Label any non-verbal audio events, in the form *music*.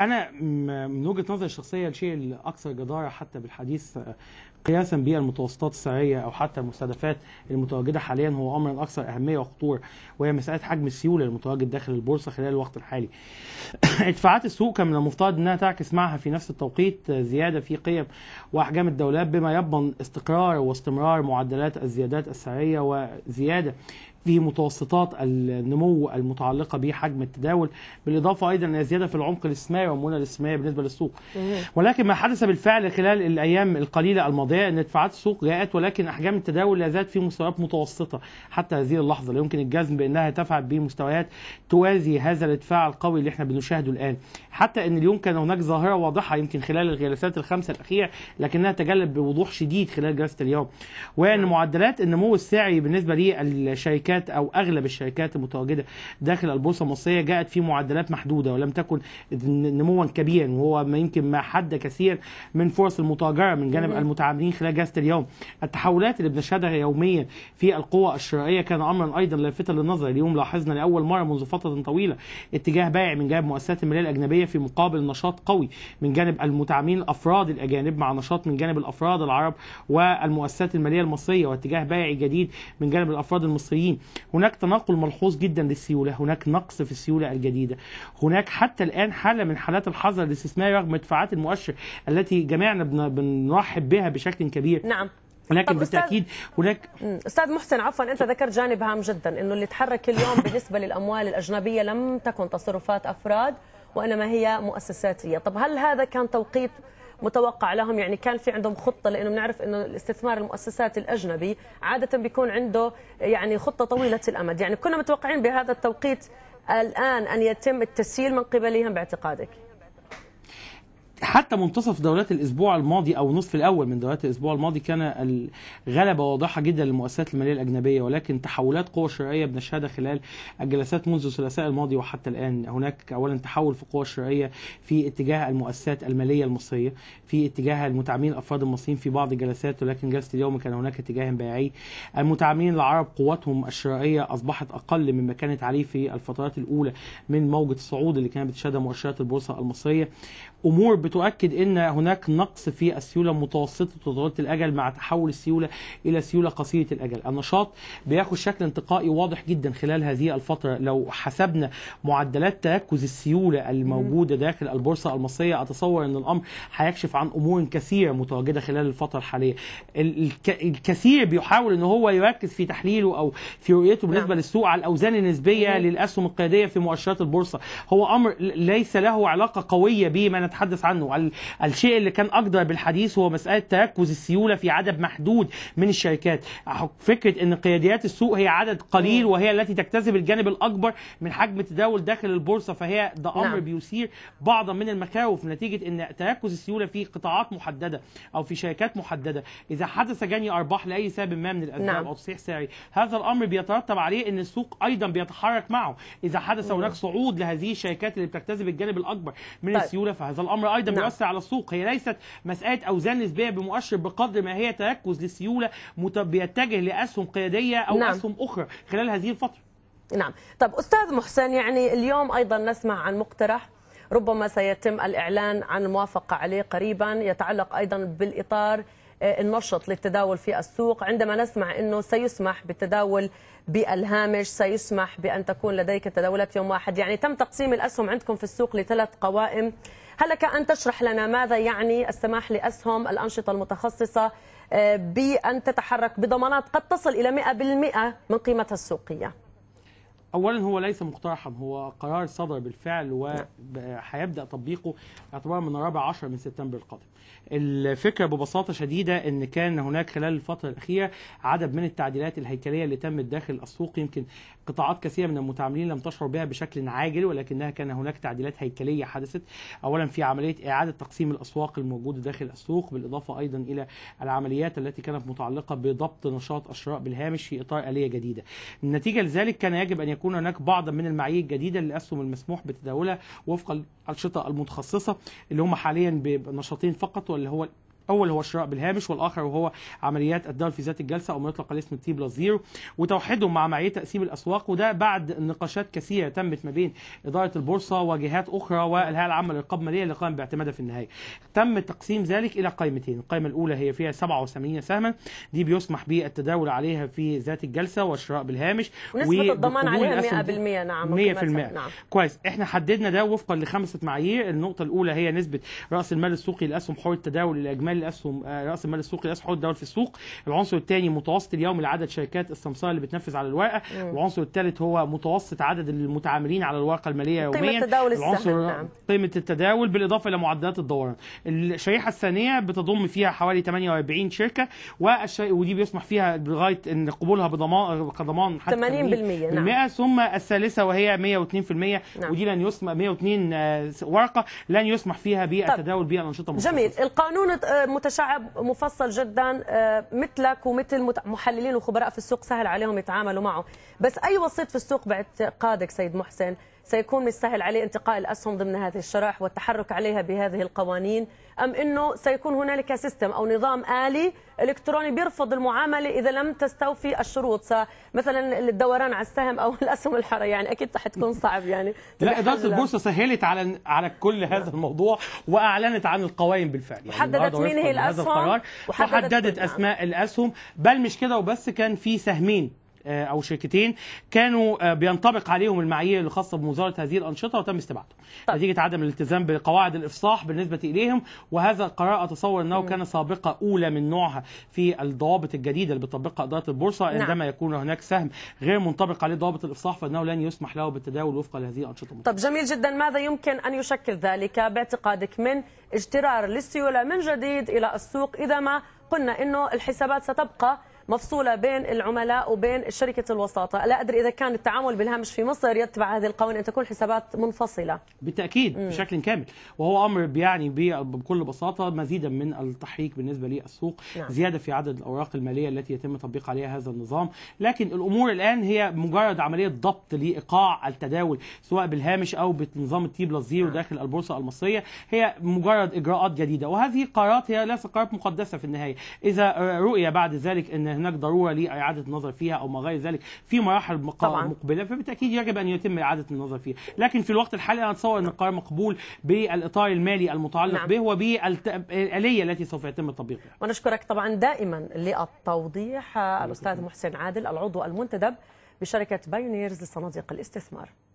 انا من وجهه نظري الشخصيه الشيء الاكثر جداره حتى بالحديث قياسا بالمتوسطات السعريه او حتى المستهدفات المتواجده حاليا هو امر اكثر اهميه وخطوره وهي مساله حجم السيوله المتواجد داخل البورصه خلال الوقت الحالي. *coughs* ادفاعات السوق كان من المفترض انها تعكس معها في نفس التوقيت زياده في قيم واحجام الدولات بما يضمن استقرار واستمرار معدلات الزيادات السعريه وزياده في متوسطات النمو المتعلقه بحجم التداول بالاضافه ايضا الى زياده في العمق الاستثماري والمونه الاستثماريه بالنسبه للسوق ولكن ما حدث بالفعل خلال الايام القليله الماضيه ان ارتفاعات السوق جاءت ولكن احجام التداول لا زالت في مستويات متوسطه حتى هذه اللحظه لا يمكن الجزم بانها تفعل بمستويات توازي هذا الارتفاع القوي اللي احنا بنشاهده الان حتى ان اليوم كان هناك ظاهره واضحه يمكن خلال الجلسات الخمسه الاخيره لكنها تجلت بوضوح شديد خلال جلسه اليوم وان معدلات النمو السعري بالنسبه للشركات الشركات او اغلب الشركات المتواجده داخل البورصه المصريه جاءت في معدلات محدوده ولم تكن نموا كبيرا وهو ما يمكن ما حد كثير من فرص المتاجره من جانب المتعاملين خلال جلسه اليوم التحولات اللي بنشهدها يوميا في القوى الشرائيه كان امرا ايضا لافتا للنظر اليوم لاحظنا لاول مره منذ فتره طويله اتجاه بائع من جانب مؤسسات الماليه الاجنبيه في مقابل نشاط قوي من جانب المتعاملين الافراد الاجانب مع نشاط من جانب الافراد العرب والمؤسسات الماليه المصريه واتجاه بيع جديد من جانب الافراد المصريين هناك تناقل ملحوظ جدا للسيوله هناك نقص في السيوله الجديده هناك حتى الان حاله من حالات الحظر الاستثماري رغم ادفاعات المؤشر التي جميعنا بنرحب بها بشكل كبير نعم لكن بالتاكيد هناك استاذ محسن عفوا انت ذكرت جانب هام جدا انه اللي تحرك اليوم *laughs* بالنسبه للاموال الاجنبيه لم تكن تصرفات افراد وانما هي مؤسساتيه طب هل هذا كان توقيت متوقع لهم يعني كان في عندهم خطه لانه نعرف انه الاستثمار المؤسساتي الاجنبي عاده بيكون عنده يعني خطه طويله الامد يعني كنا متوقعين بهذا التوقيت الان ان يتم التسهيل من قبلهم باعتقادك حتى منتصف دورات الاسبوع الماضي او نصف الاول من دورات الاسبوع الماضي كان الغلبه واضحه جدا للمؤسسات الماليه الاجنبيه ولكن تحولات قوى شرائيه بنشهدها خلال الجلسات منذ الثلاثاء الماضي وحتى الان هناك اولا تحول في قوى شرائيه في اتجاه المؤسسات الماليه المصريه في اتجاه المتعاملين الافراد المصريين في بعض الجلسات ولكن جلسه اليوم كان هناك اتجاه بيعي المتعاملين العرب قوتهم الشرائيه اصبحت اقل مما كانت عليه في الفترات الاولى من موجه الصعود اللي كانت بتشهدها مؤشرات البورصه المصريه امور بتؤكد ان هناك نقص في السيوله متوسطه طويله الاجل مع تحول السيوله الى سيوله قصيره الاجل النشاط بياخد شكل انتقائي واضح جدا خلال هذه الفتره لو حسبنا معدلات تركز السيوله الموجوده داخل البورصه المصريه اتصور ان الامر هيكشف عن امور كثيره متواجده خلال الفتره الحاليه الكثير بيحاول ان هو يركز في تحليله او في رؤيته نعم. بالنسبه للسوق على الاوزان النسبيه للاسهم القياديه في مؤشرات البورصه هو امر ليس له علاقه قويه بما نتحدث عنه الشيء اللي كان أقدر بالحديث هو مسألة تركز السيولة في عدد محدود من الشركات فكرة أن قياديات السوق هي عدد قليل وهي التي تكتسب الجانب الأكبر من حجم تداول داخل البورصة فهي ده أمر نعم. بيثير بعضا من المخاوف نتيجة أن تركز السيولة في قطاعات محددة أو في شركات محددة إذا حدث جني أرباح لأي سبب ما من الأسباب نعم. أو تصحيح سعري هذا الأمر بيترتب عليه أن السوق أيضا بيتحرك معه إذا حدث هناك صعود لهذه الشركات اللي بتكتسب الجانب الأكبر من طيب. السيولة فهذا هذا الامر ايضا نعم. بيؤثر على السوق هي ليست مساله اوزان نسبيه بمؤشر بقدر ما هي تركز لسيوله بيتجه لاسهم قياديه او نعم. اسهم اخرى خلال هذه الفتره نعم طب أستاذ محسن يعني اليوم أيضا نسمع عن مقترح ربما سيتم الإعلان عن موافقة عليه قريبا يتعلق أيضا بالإطار آه، النشط للتداول في السوق عندما نسمع أنه سيسمح بالتداول بالهامش سيسمح بأن تكون لديك تداولات يوم واحد يعني تم تقسيم الأسهم عندكم في السوق لثلاث قوائم هل لك أن تشرح لنا ماذا يعني السماح لأسهم الأنشطة المتخصصة آه، بأن تتحرك بضمانات قد تصل إلى 100% من قيمتها السوقية اولا هو ليس مقترحا هو قرار صدر بالفعل وهيبدا تطبيقه اعتبارا من الرابع عشر من سبتمبر القادم الفكره ببساطه شديده ان كان هناك خلال الفتره الاخيره عدد من التعديلات الهيكليه اللي تمت داخل السوق يمكن قطاعات كثيره من المتعاملين لم تشعر بها بشكل عاجل ولكنها كان هناك تعديلات هيكليه حدثت اولا في عمليه اعاده تقسيم الاسواق الموجوده داخل السوق بالاضافه ايضا الى العمليات التي كانت متعلقه بضبط نشاط الشراء بالهامش في اطار اليه جديده نتيجه لذلك كان يجب ان يكون هناك بعض من المعايير الجديده للاسهم المسموح بتداولها وفق الانشطه المتخصصه اللي هم حاليا بنشاطين فقط واللي هو الاول هو الشراء بالهامش والاخر وهو عمليات الدار في ذات الجلسه او ما يطلق عليه اسم التي بلس زيرو وتوحيدهم مع معايير تقسيم الاسواق وده بعد نقاشات كثيره تمت ما بين اداره البورصه وجهات اخرى والهيئه العامه للرقابه الماليه اللي قام باعتمادها في النهايه تم تقسيم ذلك الى قائمتين القائمه الاولى هي فيها 87 سهما دي بيسمح بالتداول عليها في ذات الجلسه والشراء بالهامش ونسبه الضمان عليها 100% نعم 100% نعم. كويس احنا حددنا ده وفقا لخمسه معايير النقطه الاولى هي نسبه راس المال السوقي لاسهم حر التداول الاجمالي الاسهم آه، راس المال السوقي حول الدول في السوق العنصر الثاني متوسط اليوم لعدد شركات السمسار اللي بتنفذ على الورقه والعنصر الثالث هو متوسط عدد المتعاملين على الورقه الماليه يوميا العنصر نعم. قيمه التداول بالاضافه الى معدلات الدوران الشريحه الثانيه بتضم فيها حوالي 48 شركه ودي بيسمح فيها لغايه ان قبولها بضمان كضمان حتى 80% نعم ثم الثالثه وهي 102% نعم. ودي لن يسمح 102 آه، ورقه لن يسمح فيها بالتداول بالانشطه جميل القانون متشعب مفصل جدا آه، مثلك ومثل محللين وخبراء في السوق سهل عليهم يتعاملوا معه بس اي وسيط في السوق باعتقادك سيد محسن سيكون السهل عليه انتقاء الأسهم ضمن هذه الشرائح والتحرك عليها بهذه القوانين أم أنه سيكون هنالك سيستم أو نظام آلي إلكتروني بيرفض المعاملة إذا لم تستوفي الشروط مثلا الدوران على السهم أو *laughs* الأسهم الحرة يعني أكيد حتكون صعب يعني لا إدارة البورصة سهلت على على كل هذا الموضوع وأعلنت عن القوائم بالفعل يعني حددت مين هي الأسهم وحددت, وحددت أسماء الأسهم بل مش كده وبس كان في سهمين آه، او شركتين كانوا آه، بينطبق عليهم المعايير الخاصه بمزاره هذه الانشطه وتم استبعادهم طيب. نتيجه عدم الالتزام بقواعد الافصاح بالنسبه اليهم وهذا القرار اتصور انه م. كان سابقه اولى من نوعها في الضوابط الجديده اللي بتطبقها اداره البورصه نعم. عندما يكون هناك سهم غير منطبق عليه ضوابط الافصاح فانه لن يسمح له بالتداول وفقا لهذه الانشطه طب جميل جدا ماذا يمكن ان يشكل ذلك باعتقادك من اجترار للسيوله من جديد الى السوق اذا ما قلنا انه الحسابات ستبقى مفصولة بين العملاء وبين شركة الوساطة لا أدري إذا كان التعامل بالهامش في مصر يتبع هذه القوانين أن تكون حسابات منفصلة بالتأكيد مم. بشكل كامل وهو أمر بيعني بكل بساطة مزيدا من التحريك بالنسبة للسوق نعم. زيادة في عدد الأوراق المالية التي يتم تطبيق عليها هذا النظام لكن الأمور الآن هي مجرد عملية ضبط لإيقاع التداول سواء بالهامش أو بنظام التي بلس زيرو نعم. داخل البورصة المصرية هي مجرد إجراءات جديدة وهذه القرارات هي ليست قرارات مقدسة في النهاية إذا رؤي بعد ذلك أن هناك ضروره لاعاده النظر فيها او ما غير ذلك في مراحل مقبله فبالتاكيد يجب ان يتم اعاده النظر فيها لكن في الوقت الحالي انا اتصور ان القرار مقبول بالاطار المالي المتعلق نعم. به وبالاليه التي سوف يتم تطبيقها ونشكرك طبعا دائما للتوضيح الاستاذ محسن عادل العضو المنتدب بشركه بايونيرز لصناديق الاستثمار